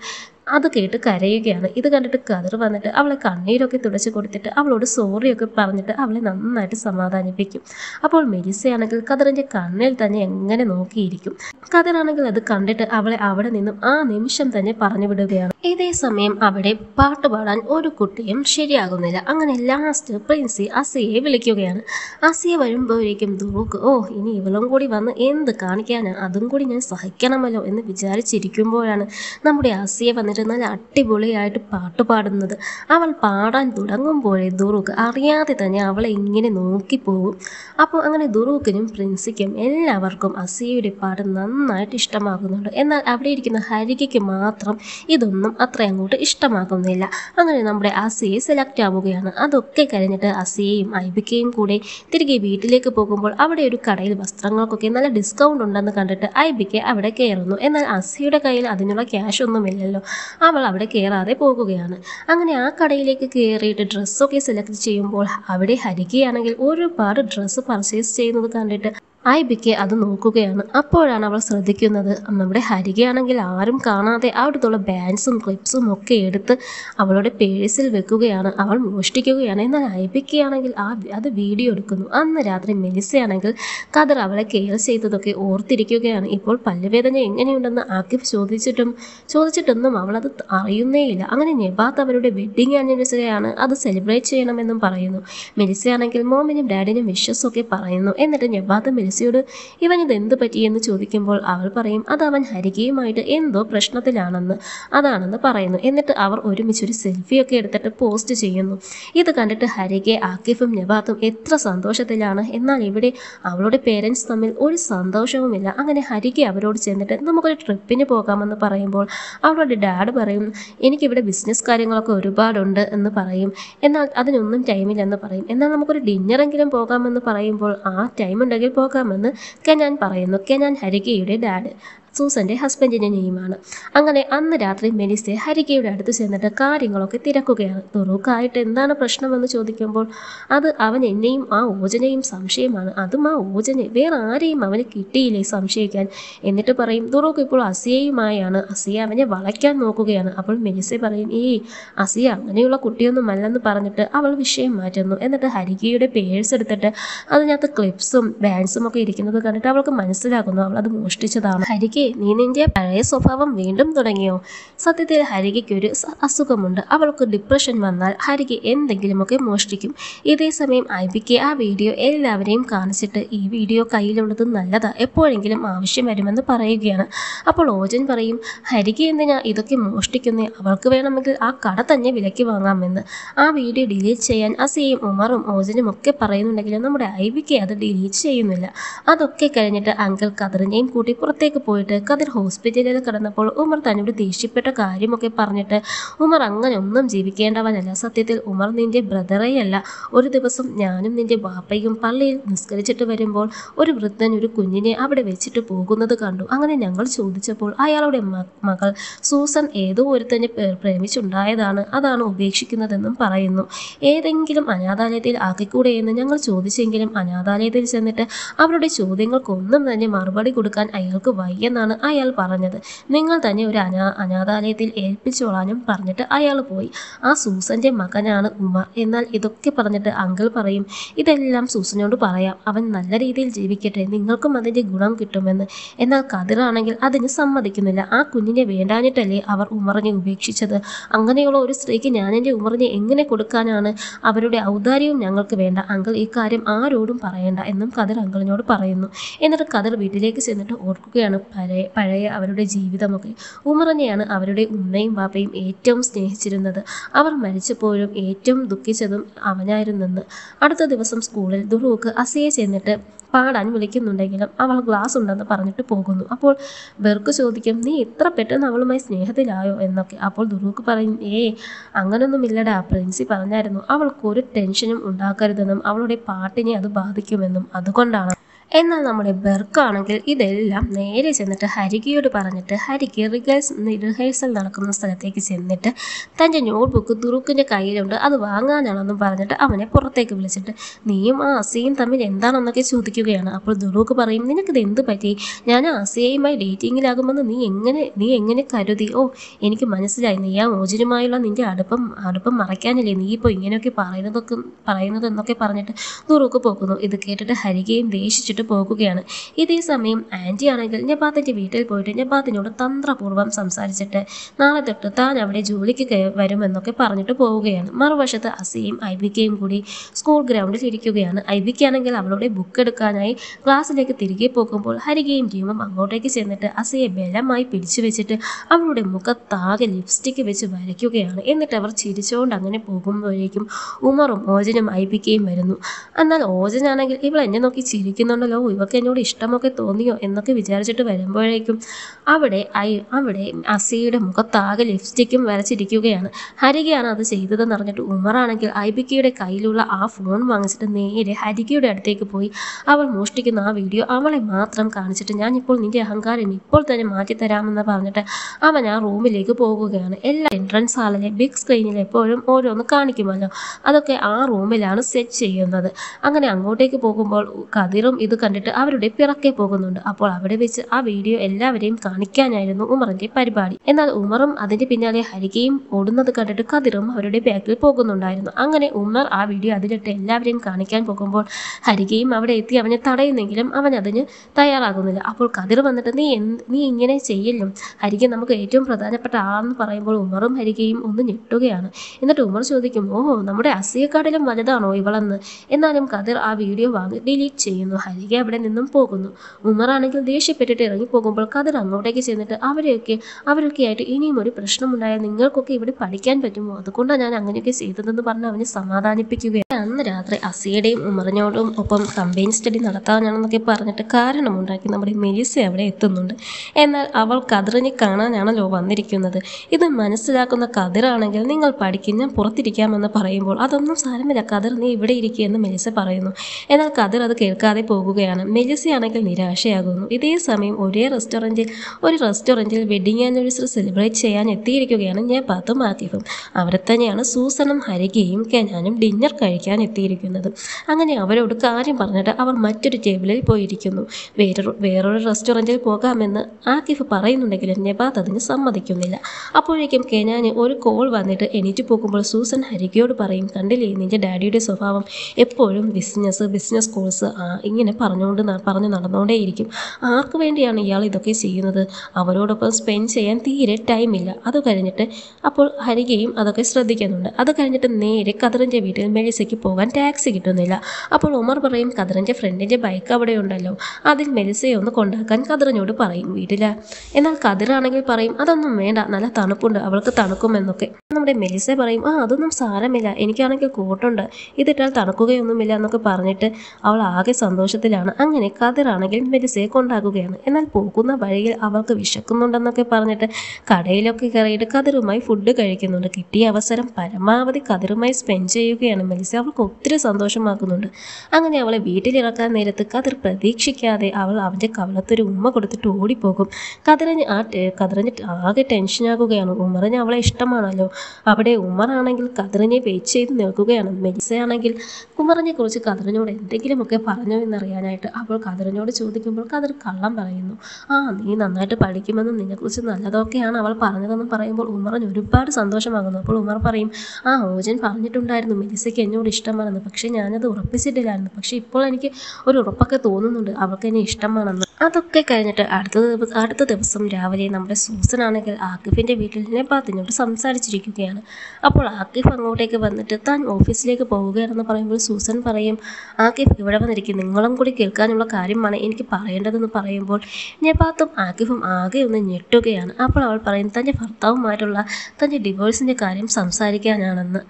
അത് കേട്ട് കരയുകയാണ് ഇത് കണ്ടിട്ട് കതിർ വന്നിട്ട് അവളെ കണ്ണീരൊക്കെ തുടച്ചു കൊടുത്തിട്ട് അവളോട് സോറിയൊക്കെ പറഞ്ഞിട്ട് അവളെ നന്നായിട്ട് സമാധാനിപ്പിക്കും അപ്പോൾ മെലിസയാണെങ്കിൽ കതിറിൻ്റെ കണ്ണിൽ തന്നെ എങ്ങനെ നോക്കിയിരിക്കും കതിറാണെങ്കിൽ അത് കണ്ടിട്ട് അവളെ അവിടെ നിന്നും ആ നിമിഷം തന്നെ പറഞ്ഞു വിടുകയാണ് ഇതേ സമയം അവിടെ പാട്ട് പാടാൻ ഒരു കുട്ടിയും ശരിയാകുന്നില്ല അങ്ങനെ ലാസ്റ്റ് പ്രിൻസി അസിയെ വിളിക്കുകയാണ് അസിയെ വരുമ്പോഴേക്കും ദൂക്ക് ഓ ഇനി ഇവളും കൂടി വന്ന് എന്ത് കാണിക്കാനാണ് അതും കൂടി ഞാൻ സഹിക്കണമല്ലോ എന്ന് വിചാരിച്ചിരിക്കുമ്പോഴാണ് നമ്മുടെ അസിയെ വന്ന് വന്നിരുന്നാൽ അടിപൊളിയായിട്ട് പാട്ട് പാടുന്നത് അവൾ പാടാൻ തുടങ്ങുമ്പോഴേ ദുറൂക്ക് അറിയാതെ തന്നെ അവളെ ഇങ്ങനെ നോക്കിപ്പോകും അപ്പോൾ അങ്ങനെ ദുറൂക്കിനും പ്രിൻസിക്കും എല്ലാവർക്കും അസിയുടെ പാട്ട് നന്നായിട്ട് ഇഷ്ടമാകുന്നുണ്ട് എന്നാൽ അവിടെ ഇരിക്കുന്ന ഹരികയ്ക്ക് മാത്രം ഇതൊന്നും അത്ര അങ്ങോട്ട് ഇഷ്ടമാകുന്നില്ല അങ്ങനെ നമ്മുടെ അസിയെ സെലക്ട് ആവുകയാണ് അതൊക്കെ കഴിഞ്ഞിട്ട് അസിയയും ഐബിക്കയും കൂടെ തിരികെ വീട്ടിലേക്ക് പോകുമ്പോൾ അവിടെ ഒരു കടയിൽ വസ്ത്രങ്ങൾക്കൊക്കെ നല്ല ഡിസ്കൗണ്ട് ഉണ്ടെന്ന് കണ്ടിട്ട് ഐബിക്ക് അവിടെ കയറുന്നു എന്നാൽ അസിയുടെ കയ്യിൽ അതിനുള്ള ക്യാഷ് ഒന്നുമില്ലല്ലോ അവൾ അവിടെ കയറാതെ പോകുകയാണ് അങ്ങനെ ആ കടയിലേക്ക് കയറിയിട്ട് ഡ്രസ്സൊക്കെ സെലക്ട് ചെയ്യുമ്പോൾ അവിടെ ഹരികയാണെങ്കിൽ ഒരുപാട് ഡ്രസ്സ് പർച്ചേസ് ചെയ്യുന്നത് കണ്ടിട്ട് ഐബിക്ക് അത് നോക്കുകയാണ് അപ്പോഴാണ് അവൾ ശ്രദ്ധിക്കുന്നത് നമ്മുടെ ഹരികയാണെങ്കിൽ ആരും കാണാതെ അവിടുത്തുള്ള ബാൻസും ക്ലിപ്സും ഒക്കെ എടുത്ത് അവളുടെ പേഴ്സിൽ വെക്കുകയാണ് അവൾ മോഷ്ടിക്കുകയാണ് എന്നാൽ ഐബിക്കയാണെങ്കിൽ ആ അത് വീഡിയോ എടുക്കുന്നു അന്ന് രാത്രി മെലിസയാണെങ്കിൽ കദർ അവളെ കെയർ ചെയ്തതൊക്കെ ഓർത്തിരിക്കുകയാണ് ഇപ്പോൾ പല്ലുവേദന എങ്ങനെയുണ്ടെന്ന് ആക്കിഫ് ചോദിച്ചിട്ടും ചോദിച്ചിട്ടൊന്നും അവളത് അറിയുന്നേയില്ല അങ്ങനെ നെബാത്ത് അവരുടെ വെഡ്ഡിങ് ആനിവേഴ്സറിയാണ് അത് സെലിബ്രേറ്റ് ചെയ്യണമെന്നും പറയുന്നു മെലിസയാണെങ്കിൽ മോമിനും ഡാഡിനും വിഷസ് ഒക്കെ പറയുന്നു എന്നിട്ട് നെബാത്ത് മെലിസ ജിൻസിയോട് ഇവൻ ഇത് എന്ത് പറ്റിയെന്ന് ചോദിക്കുമ്പോൾ അവൾ പറയും അത് അവൻ ഹരികയുമായിട്ട് എന്തോ പ്രശ്നത്തിലാണെന്ന് അതാണെന്ന് പറയുന്നു എന്നിട്ട് അവർ ഒരുമിച്ച് ഒരു സെൽഫിയൊക്കെ എടുത്തിട്ട് പോസ്റ്റ് ചെയ്യുന്നു ഇത് കണ്ടിട്ട് ഹരികെ ആക്കിഫും നബാത്തും എത്ര സന്തോഷത്തിലാണ് എന്നാൽ ഇവിടെ അവളുടെ പേരൻസ് തമ്മിൽ ഒരു സന്തോഷവുമില്ല അങ്ങനെ ഹരികെ അവരോട് ചെന്നിട്ട് നമുക്കൊരു ട്രിപ്പിന് പോകാമെന്ന് പറയുമ്പോൾ അവളുടെ ഡാഡ് പറയും എനിക്കിവിടെ ബിസിനസ് കാര്യങ്ങളൊക്കെ ഒരുപാടുണ്ട് എന്ന് പറയും എന്നാൽ അതിനൊന്നും ടൈമില്ലെന്ന് പറയും എന്നാൽ നമുക്കൊരു ഡിന്നറെങ്കിലും പോകാമെന്ന് പറയുമ്പോൾ ആ ടൈം ഉണ്ടെങ്കിൽ പോകാം നൽകാമെന്ന് കെനാൻ പറയുന്നു കെനാൻ ഹരികയുടെ ഡാഡ് സൂസന്റെ ഹസ്ബൻഡിന്റെ നെയിമാണ് അങ്ങനെ അന്ന് രാത്രി മെലിസെ ഹരികയുടെ അടുത്ത് ചെന്നിട്ട് കാര്യങ്ങളൊക്കെ തിരക്കുകയാണ് തുറക്കായിട്ട് എന്താണ് പ്രശ്നമെന്ന് ചോദിക്കുമ്പോൾ അത് അവൻ എന്നെയും ആ ഓജനയും സംശയമാണ് അതും ആ ഓജനെ വേറെ ആരെയും അവന് കിട്ടിയില്ലേ സംശയിക്കാൻ എന്നിട്ട് പറയും തുറോക്ക് ഇപ്പോൾ അസിയയുമായാണ് അസിയ അവനെ വളയ്ക്കാൻ നോക്കുകയാണ് അപ്പോൾ മെലിസെ പറയും ഈ അസിയ അങ്ങനെയുള്ള കുട്ടിയൊന്നും അല്ലെന്ന് പറഞ്ഞിട്ട് അവൾ വിഷയം മാറ്റുന്നു എന്നിട്ട് ഹരികയുടെ പേഴ്സ് എടുത്തിട്ട് അതിനകത്ത് ക്ലിപ്സും ബാൻസും ഒക്കെ ഇരിക്കുന്നത് കണ്ടിട്ട് അവൾക്ക് മനസ്സിലാക്കുന്നു അവൾ അത് മോഷ്ടിച്ചതാണ് ഹരിക ഹരികെ നീ നിന്റെ പഴയ സ്വഭാവം വീണ്ടും തുടങ്ങിയോ സത്യത്തിൽ ഹരികയ്ക്ക് ഒരു അസുഖമുണ്ട് അവൾക്ക് ഡിപ്രഷൻ വന്നാൽ ഹരിക എന്തെങ്കിലുമൊക്കെ മോഷ്ടിക്കും ഇതേ സമയം ഐബിക്ക് ആ വീഡിയോ എല്ലാവരെയും കാണിച്ചിട്ട് ഈ വീഡിയോ കയ്യിലുള്ളത് നല്ലതാ എപ്പോഴെങ്കിലും ആവശ്യം വരുമെന്ന് പറയുകയാണ് അപ്പോൾ ഓജൻ പറയും ഹരിക എന്തിനാ ഇതൊക്കെ മോഷ്ടിക്കുന്നേ അവൾക്ക് വേണമെങ്കിൽ ആ കട തന്നെ വിലയ്ക്ക് വാങ്ങാമെന്ന് ആ വീഡിയോ ഡിലീറ്റ് ചെയ്യാൻ അസിയും ഉമറും ഓജനും ഒക്കെ പറയുന്നുണ്ടെങ്കിലും നമ്മുടെ ഐബിക്ക് അത് ഡിലീറ്റ് ചെയ്യുന്നില്ല അതൊക്കെ കഴിഞ്ഞിട്ട് അങ്കിൾ കതറിനെയും കൂട്ടി പുറത്തേക്ക് പോയിട്ട് പറഞ്ഞിട്ട് കതിർ ഹോസ്പിറ്റലിൽ കിടന്നപ്പോൾ ഉമർ തന്നോട് ദേഷ്യപ്പെട്ട കാര്യമൊക്കെ പറഞ്ഞിട്ട് ഉമർ അങ്ങനെ ഒന്നും ജീവിക്കേണ്ടവനല്ല സത്യത്തിൽ ഉമർ നിന്റെ ബ്രദറേയല്ല ഒരു ദിവസം ഞാനും നിന്റെ ബാപ്പയും പള്ളിയിൽ നിസ്കരിച്ചിട്ട് വരുമ്പോൾ ഒരു വൃദ്ധൻ ഒരു കുഞ്ഞിനെ അവിടെ വെച്ചിട്ട് പോകുന്നത് കണ്ടു അങ്ങനെ ഞങ്ങൾ ചോദിച്ചപ്പോൾ അയാളുടെ മകൾ സൂസൻ ഏതോ ഒരുത്തന്നെ പ്രേമിച്ചുണ്ടായതാണ് അതാണ് ഉപേക്ഷിക്കുന്നതെന്നും പറയുന്നു ഏതെങ്കിലും അനാഥാലയത്തിൽ ആക്കിക്കൂടെയെന്ന് ഞങ്ങൾ ചോദിച്ചെങ്കിലും അനാഥാലയത്തിൽ ചെന്നിട്ട് അവരുടെ ചോദ്യങ്ങൾക്കൊന്നും തന്നെ മറുപടി കൊടുക്കാൻ അയാൾക്ക് വയ്യെന്നാണ് എന്നാണ് അയാൾ പറഞ്ഞത് നിങ്ങൾ തന്നെ ഒരു അനാ അനാഥാലയത്തിൽ ഏൽപ്പിച്ചോളാനും പറഞ്ഞിട്ട് അയാൾ പോയി ആ സൂസൻ്റെ മകനാണ് ഉമർ എന്നാൽ ഇതൊക്കെ പറഞ്ഞിട്ട് അങ്കിൾ പറയും ഇതെല്ലാം സൂസനോട് പറയാം അവൻ നല്ല രീതിയിൽ ജീവിക്കട്ടെ നിങ്ങൾക്കും അതിൻ്റെ ഗുണം കിട്ടുമെന്ന് എന്നാൽ കതിറാണെങ്കിൽ അതിന് സമ്മതിക്കുന്നില്ല ആ കുഞ്ഞിനെ വേണ്ടാഞ്ഞിട്ടല്ലേ അവർ ഉമറിനെ ഉപേക്ഷിച്ചത് അങ്ങനെയുള്ള ഒരു സ്ത്രീക്ക് ഞാൻ എൻ്റെ ഉമറിനെ എങ്ങനെ കൊടുക്കാനാണ് അവരുടെ ഔദാര്യവും ഞങ്ങൾക്ക് വേണ്ട അങ്കിൾ ഈ കാര്യം ആരോടും പറയണ്ട എന്നും കതിർ അങ്കിളിനോട് പറയുന്നു എന്നിട്ട് കതിർ വീട്ടിലേക്ക് ചെന്നിട്ട് ഓർക്കുകയാണ് പല പഴയ പഴയ അവരുടെ ജീവിതമൊക്കെ ഉമറിനെയാണ് അവരുടെ ഉമ്മയും വാപ്പയും ഏറ്റവും സ്നേഹിച്ചിരുന്നത് അവർ മരിച്ചപ്പോഴും ഏറ്റവും ദുഃഖിച്ചതും അവനായിരുന്നെന്ന് അടുത്ത ദിവസം സ്കൂളിൽ ദുറൂക്ക് അസിയെ ചെന്നിട്ട് പാടാൻ വിളിക്കുന്നുണ്ടെങ്കിലും അവൾ ഗ്ലാസ് ഉണ്ടെന്ന് പറഞ്ഞിട്ട് പോകുന്നു അപ്പോൾ ബെർക്ക് ചോദിക്കും നീ ഇത്ര പെട്ടെന്ന് അവളുമായി സ്നേഹത്തിലായോ എന്നൊക്കെ അപ്പോൾ ദുറൂക്ക് പറയും ഏ ഇല്ലടാ പ്രിൻസി പറഞ്ഞായിരുന്നു അവൾക്ക് ഒരു ടെൻഷനും ഉണ്ടാക്കരുതെന്നും അവളുടെ പാട്ടിനെ അത് ബാധിക്കുമെന്നും അതുകൊണ്ടാണ് എന്നാൽ നമ്മുടെ ബെർക്കാണെങ്കിൽ ഇതെല്ലാം നേരെ ചെന്നിട്ട് ഹരികയോട് പറഞ്ഞിട്ട് ഹരിക്ക് റിഹേഴ്സ് റിഹേഴ്സൽ നടക്കുന്ന സ്ഥലത്തേക്ക് ചെന്നിട്ട് തൻ്റെ നോട്ട്ബുക്ക് ദുറുക്കിൻ്റെ കയ്യിലുണ്ട് അത് വാങ്ങാനാണെന്നും പറഞ്ഞിട്ട് അവനെ പുറത്തേക്ക് വിളിച്ചിട്ട് നീയും ആ അസിയും തമ്മിൽ എന്താണെന്നൊക്കെ ചോദിക്കുകയാണ് അപ്പോൾ ദുറുക്ക് പറയും നിനക്കിത് എന്ത് പറ്റി ഞാൻ ആസിയയുമായി ഡേറ്റിങ്ങിലാകുമെന്ന് നീ എങ്ങനെ നീ എങ്ങനെ കരുതി ഓ എനിക്ക് മനസ്സിലായി നീ ആ മോചനുമായുള്ള നിന്റെ അടുപ്പം അടുപ്പം മറയ്ക്കാനില്ലേ നീ ഇപ്പോൾ ഇങ്ങനെയൊക്കെ പറയുന്നതൊക്കെ പറയുന്നതെന്നൊക്കെ പറഞ്ഞിട്ട് ദുറുക്ക് പോകുന്നു ഇത് കേട്ടിട്ട് ഹരികയും ദേഷിച്ചിട്ട് മുന്നോട്ട് പോകുകയാണ് ഇതേ സമയം ആൻറ്റി ആണെങ്കിൽ നബാത്തിൻ്റെ വീട്ടിൽ പോയിട്ട് നബാത്തിനോട് തന്ത്രപൂർവ്വം സംസാരിച്ചിട്ട് നാളെ തൊട്ട് താൻ അവിടെ ജോലിക്ക് വരുമെന്നൊക്കെ പറഞ്ഞിട്ട് പോവുകയാണ് മറുവശത്ത് അസിയും ഐബിക്കയും കൂടി സ്കൂൾ ഗ്രൗണ്ടിൽ ഇരിക്കുകയാണ് ആണെങ്കിൽ അവളുടെ ബുക്ക് എടുക്കാനായി ക്ലാസ്സിലേക്ക് തിരികെ പോകുമ്പോൾ ഹരികയും ജീവം അങ്ങോട്ടേക്ക് ചെന്നിട്ട് അസിയെ ബലമായി പിടിച്ചു വെച്ചിട്ട് അവളുടെ മുഖത്താകെ ലിപ്സ്റ്റിക്ക് വെച്ച് വരയ്ക്കുകയാണ് എന്നിട്ട് അവർ ചിരിച്ചുകൊണ്ട് അങ്ങനെ പോകുമ്പോഴേക്കും ഉമറും ഓജനും ഐബിക്കയും വരുന്നു എന്നാൽ ഓജനാണെങ്കിൽ ഇവൾ എന്നെ നോക്കി ചിരിക്കുന്നുണ്ട് ഇഷ്ടമാണല്ലോ ഇവർക്ക് എന്നോട് ഇഷ്ടമൊക്കെ തോന്നിയോ എന്നൊക്കെ വിചാരിച്ചിട്ട് വരുമ്പോഴേക്കും അവിടെ ഐ അവിടെ അസിയുടെ മുഖത്താകെ ലിപ്സ്റ്റിക്കും വരച്ചിരിക്കുകയാണ് ഹരികയാണ് അത് ചെയ്തതെന്ന് അറിഞ്ഞിട്ട് ഉമറാണെങ്കിൽ ഐബിക്കയുടെ കയ്യിലുള്ള ആ ഫോൺ വാങ്ങിച്ചിട്ട് നേരെ ഹരികയുടെ അടുത്തേക്ക് പോയി അവൾ മോഷ്ടിക്കുന്ന ആ വീഡിയോ അവളെ മാത്രം കാണിച്ചിട്ട് ഞാനിപ്പോൾ നിന്റെ അഹങ്കാരം ഇപ്പോൾ തന്നെ മാറ്റിത്തരാമെന്ന് പറഞ്ഞിട്ട് അവൻ ആ റൂമിലേക്ക് പോകുകയാണ് എല്ലാ എൻട്രൻസ് ഹാളിലെ ബിഗ് സ്ക്രീനിൽ എപ്പോഴും ഓരോന്ന് കാണിക്കുമല്ലോ അതൊക്കെ ആ റൂമിലാണ് സെറ്റ് ചെയ്യുന്നത് അങ്ങനെ അങ്ങോട്ടേക്ക് പോകുമ്പോൾ കതിറും ഇത് ഇത് കണ്ടിട്ട് അവരുടെ പിറക്കെ പോകുന്നുണ്ട് അപ്പോൾ അവിടെ വെച്ച് ആ വീഡിയോ എല്ലാവരെയും കാണിക്കാനായിരുന്നു ഉമറിന്റെ പരിപാടി എന്നാൽ ഉമറും അതിന്റെ പിന്നാലെ ഹരികയും ഓടുന്നത് കണ്ടിട്ട് കതിറും അവരുടെ ബാക്കിൽ പോകുന്നുണ്ടായിരുന്നു അങ്ങനെ ഉമർ ആ വീഡിയോ അതിലിട്ട് എല്ലാവരെയും കാണിക്കാൻ പോകുമ്പോൾ ഹരികയും അവിടെ എത്തി അവനെ തടയുന്നെങ്കിലും അവൻ അതിന് തയ്യാറാകുന്നില്ല അപ്പോൾ കതിർ വന്നിട്ട് നീ നീ ഇങ്ങനെ ചെയ്യലും ഹരിക നമുക്ക് ഏറ്റവും പ്രധാനപ്പെട്ട ആളെന്ന് പറയുമ്പോൾ ഉമറും ഹരികയും ഒന്ന് ഞെട്ടുകയാണ് എന്നിട്ട് ഉമർ ചോദിക്കും ഓഹോ നമ്മുടെ അസിയക്കാടിലും വലുതാണോ ഇവളെന്ന് എന്നാലും കതിർ ആ വീഡിയോ വാങ്ങി ഡിലീറ്റ് ചെയ്യുന്നു ഹരി നായിക അവിടെ നിന്നും പോകുന്നു ഉമറാണെങ്കിൽ ദേഷ്യപ്പെട്ടിട്ട് ഇറങ്ങി പോകുമ്പോൾ കതിർ അങ്ങോട്ടേക്ക് ചെന്നിട്ട് അവരെയൊക്കെ അവരൊക്കെ ആയിട്ട് ഇനിയും ഒരു പ്രശ്നമുണ്ടായാൽ നിങ്ങൾക്കൊക്കെ ഇവിടെ പഠിക്കാൻ പറ്റുമോ അതുകൊണ്ടാണ് ഞാൻ അങ്ങനെയൊക്കെ ചെയ്തതെന്ന് പറഞ്ഞ് അവനെ സമാധാനിപ്പിക്കുകയാണ് അന്ന് രാത്രി അസിയുടെയും ഉമറിനോടും ഒപ്പം കമ്പൈൻ സ്റ്റഡി നടത്താനാണെന്നൊക്കെ പറഞ്ഞിട്ട് കാരണമുണ്ടാക്കി നമ്മുടെ മെലിസ അവിടെ എത്തുന്നുണ്ട് എന്നാൽ അവൾ കതിറിനെ കാണാനാണല്ലോ വന്നിരിക്കുന്നത് ഇത് മനസ്സിലാക്കുന്ന കതിറാണെങ്കിൽ നിങ്ങൾ പഠിക്കും ഞാൻ പുറത്തിരിക്കാമെന്ന് പറയുമ്പോൾ അതൊന്നും സാരമില്ല കതിർ നീ ഇവിടെ ഇരിക്കുക എന്ന് മെലിസ പറയുന്നു എന്നാൽ കതിർ അത് കേൾക്കാതെ പോകും പോകുകയാണ് മെജസിയാണെങ്കിൽ നിരാശയാകുന്നു ഇതേ സമയം ഒരേ റെസ്റ്റോറൻറ്റിൽ ഒരു റെസ്റ്റോറൻറ്റിൽ വെഡിങ് ആനിവേഴ്സറി സെലിബ്രേറ്റ് ചെയ്യാൻ എത്തിയിരിക്കുകയാണ് ഞാൻ പാത്തും ആതിഫും അവിടെ തന്നെയാണ് സൂസനും ഹരികയും കെനാനും ഡിന്നർ കഴിക്കാൻ എത്തിയിരിക്കുന്നത് അങ്ങനെ അവരോട് കാര്യം പറഞ്ഞിട്ട് അവർ മറ്റൊരു ടേബിളിൽ പോയിരിക്കുന്നു വേറൊരു വേറൊരു റെസ്റ്റോറൻറ്റിൽ പോകാമെന്ന് ആതിഫ് പറയുന്നുണ്ടെങ്കിലും നെബാത്ത് അതിന് സമ്മതിക്കുന്നില്ല അപ്പോഴേക്കും കെനാന് ഒരു കോൾ വന്നിട്ട് എണീറ്റ് പോകുമ്പോൾ സൂസൻ ഹരികയോട് പറയും കണ്ടില്ലേ നിൻ്റെ ഡാഡിയുടെ സ്വഭാവം എപ്പോഴും ബിസിനസ് ബിസിനസ് കോഴ്സ് ഇങ്ങനെ പറഞ്ഞുകൊണ്ട് പറഞ്ഞ് നടന്നുകൊണ്ടേയിരിക്കും ആർക്ക് വേണ്ടിയാണ് ഇയാൾ ഇതൊക്കെ ചെയ്യുന്നത് അവരോടൊപ്പം സ്പെൻഡ് ചെയ്യാൻ തീരെ ടൈമില്ല അത് കഴിഞ്ഞിട്ട് അപ്പോൾ ഹരികയും അതൊക്കെ ശ്രദ്ധിക്കുന്നുണ്ട് അത് കഴിഞ്ഞിട്ട് നേരെ കതിറിൻ്റെ വീട്ടിൽ മെലിസയ്ക്ക് പോകാൻ ടാക്സി കിട്ടുന്നില്ല അപ്പോൾ ഉമർ പറയും കതിറിൻ്റെ ഫ്രണ്ടിൻ്റെ ബൈക്ക് അവിടെ ഉണ്ടല്ലോ അതിൽ മെലിസയെ ഒന്ന് കൊണ്ടാക്കാൻ കതിറിനോട് പറയും വീട്ടിൽ എന്നാൽ കതിറാണെങ്കിൽ പറയും അതൊന്നും വേണ്ട നല്ല തണുപ്പുണ്ട് അവൾക്ക് തണുക്കുമെന്നൊക്കെ നമ്മുടെ മെലിസ പറയും ആ അതൊന്നും സാരമില്ല എനിക്കാണെങ്കിൽ കോട്ടുണ്ട് ഇതിട്ടാൽ തണുക്കുകയൊന്നുമില്ല എന്നൊക്കെ പറഞ്ഞിട്ട് അവൾ ആകെ സന്തോഷത്തിൽ ഷോപ്പിലാണ് അങ്ങനെ കതിറാണെങ്കിൽ മെലിസയെ കൊണ്ടാക്കുകയാണ് എന്നാൽ പോകുന്ന വഴിയിൽ അവൾക്ക് വിശക്കുന്നുണ്ടെന്നൊക്കെ പറഞ്ഞിട്ട് കടയിലൊക്കെ കയറിയിട്ട് കതിറുമായി ഫുഡ് കഴിക്കുന്നുണ്ട് കിട്ടിയ അവസരം പരമാവധി കതിറുമായി സ്പെൻഡ് ചെയ്യുകയാണ് മെലിസ അവൾക്ക് ഒത്തിരി സന്തോഷമാക്കുന്നുണ്ട് അങ്ങനെ അവളെ വീട്ടിലിറക്കാൻ നേരത്ത് കതിർ പ്രതീക്ഷിക്കാതെ അവൾ അവൻ്റെ കവളത്തൊരു ഉമ്മ കൊടുത്തിട്ട് ഓടിപ്പോകും കതിരഞ്ഞ് ആ കതിറഞ്ഞ് ആകെ ടെൻഷനാകുകയാണ് ഉമറിന് അവളെ ഇഷ്ടമാണല്ലോ അവിടെ ഉമ്മറാണെങ്കിൽ കതിറിനെ വെയിറ്റ് ചെയ്ത് നിൽക്കുകയാണ് മെലിസയാണെങ്കിൽ ഉമറിനെ കുറിച്ച് കതിറിനോട് എന്തെങ്കിലുമൊക്കെ പറഞ്ഞു എന്നറിയാൻ പറയാനായിട്ട് അപ്പോൾ കതിറിനോട് ചോദിക്കുമ്പോൾ കതിർ കള്ളം പറയുന്നു ആ നീ നന്നായിട്ട് പഠിക്കുമെന്നും നിന്നെക്കുറിച്ച് നല്ലതൊക്കെയാണ് അവൾ പറഞ്ഞതെന്നും പറയുമ്പോൾ ഉമറിന് ഒരുപാട് സന്തോഷമാകുന്നു അപ്പോൾ ഉമർ പറയും ആ ഓജൻ പറഞ്ഞിട്ടുണ്ടായിരുന്നു മെലിസയ്ക്ക് എന്നോട് ഇഷ്ടമാണെന്ന് പക്ഷേ ഞാനത് ഉറപ്പിച്ചിട്ടില്ലായിരുന്നു പക്ഷേ ഇപ്പോൾ എനിക്ക് ഒരു ഉറപ്പൊക്കെ തോന്നുന്നുണ്ട് അവൾക്ക് എന്നെ ഇഷ്ടമാണെന്ന് അതൊക്കെ കഴിഞ്ഞിട്ട് അടുത്ത ദിവസം അടുത്ത ദിവസം രാവിലെ നമ്മുടെ സൂസൻ ആണെങ്കിൽ ആക്കിഫിൻ്റെ വീട്ടിൽ പാത്തിനോട് സംസാരിച്ചിരിക്കുകയാണ് അപ്പോൾ ആക്കിഫ് അങ്ങോട്ടേക്ക് വന്നിട്ട് താൻ ഓഫീസിലേക്ക് പോവുകയാണെന്ന് പറയുമ്പോൾ സൂസൻ പറയും ആക്കിഫ് ഇവിടെ വന്നിരിക്കും നിങ്ങളും കൂടി കേൾക്കാനുള്ള കാര്യമാണ് എനിക്ക് പറയേണ്ടതെന്ന് പറയുമ്പോൾ നെപാത്തും ആകിഫും ആകെ ഒന്ന് ഞെട്ടുകയാണ് അപ്പോൾ അവൾ പറയും തൻ്റെ ഭർത്താവുമായിട്ടുള്ള തൻ്റെ ഡിവോഴ്സിൻ്റെ കാര്യം സംസാരിക്കാനാണെന്ന്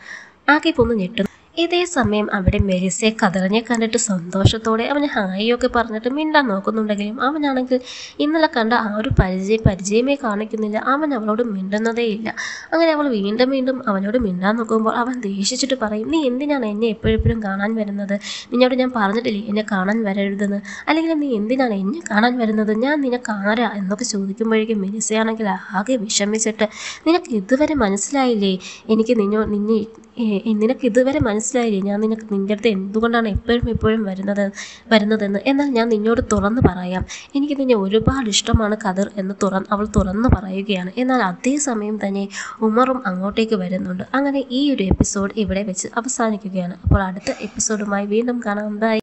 ആകിഫ് ഒന്ന് ഞെട്ടുന്നു ഇതേ സമയം അവിടെ മെരിസയെ കതറിഞ്ഞെ കണ്ടിട്ട് സന്തോഷത്തോടെ അവന് ഹായിയൊക്കെ പറഞ്ഞിട്ട് മിണ്ടാൻ നോക്കുന്നുണ്ടെങ്കിലും അവനാണെങ്കിൽ ഇന്നലെ കണ്ട ആ ഒരു പരിചയ പരിചയമേ കാണിക്കുന്നില്ല അവൻ അവളോട് മിണ്ടുന്നതേയില്ല അങ്ങനെ അവൾ വീണ്ടും വീണ്ടും അവനോട് മിണ്ടാൻ നോക്കുമ്പോൾ അവൻ ദേഷിച്ചിട്ട് പറയും നീ എന്തിനാണ് എന്നെ എപ്പോഴെപ്പോഴും കാണാൻ വരുന്നത് നിന്നോട് ഞാൻ പറഞ്ഞിട്ടില്ലേ എന്നെ കാണാൻ വരരുതെന്ന് അല്ലെങ്കിൽ നീ എന്തിനാണ് എന്നെ കാണാൻ വരുന്നത് ഞാൻ നിനക്ക് ആരാ എന്നൊക്കെ ചോദിക്കുമ്പോഴേക്കും മെരിസയാണെങ്കിൽ ആകെ വിഷമിച്ചിട്ട് നിനക്ക് ഇതുവരെ മനസ്സിലായില്ലേ എനിക്ക് നിന്നോ നിന്നെ നിനക്ക് ഇതുവരെ മനസ്സിലായില്ലേ ഞാൻ നിനക്ക് നിൻ്റെ അടുത്ത് എന്തുകൊണ്ടാണ് എപ്പോഴും എപ്പോഴും വരുന്നത് വരുന്നതെന്ന് എന്നാൽ ഞാൻ നിന്നോട് തുറന്ന് പറയാം എനിക്ക് നിന്നെ ഒരുപാട് ഇഷ്ടമാണ് കതിർ എന്ന് തുറ അവൾ തുറന്ന് പറയുകയാണ് എന്നാൽ അതേ സമയം തന്നെ ഉമറും അങ്ങോട്ടേക്ക് വരുന്നുണ്ട് അങ്ങനെ ഈ ഒരു എപ്പിസോഡ് ഇവിടെ വെച്ച് അവസാനിക്കുകയാണ് അപ്പോൾ അടുത്ത എപ്പിസോഡുമായി വീണ്ടും കാണാം ബൈ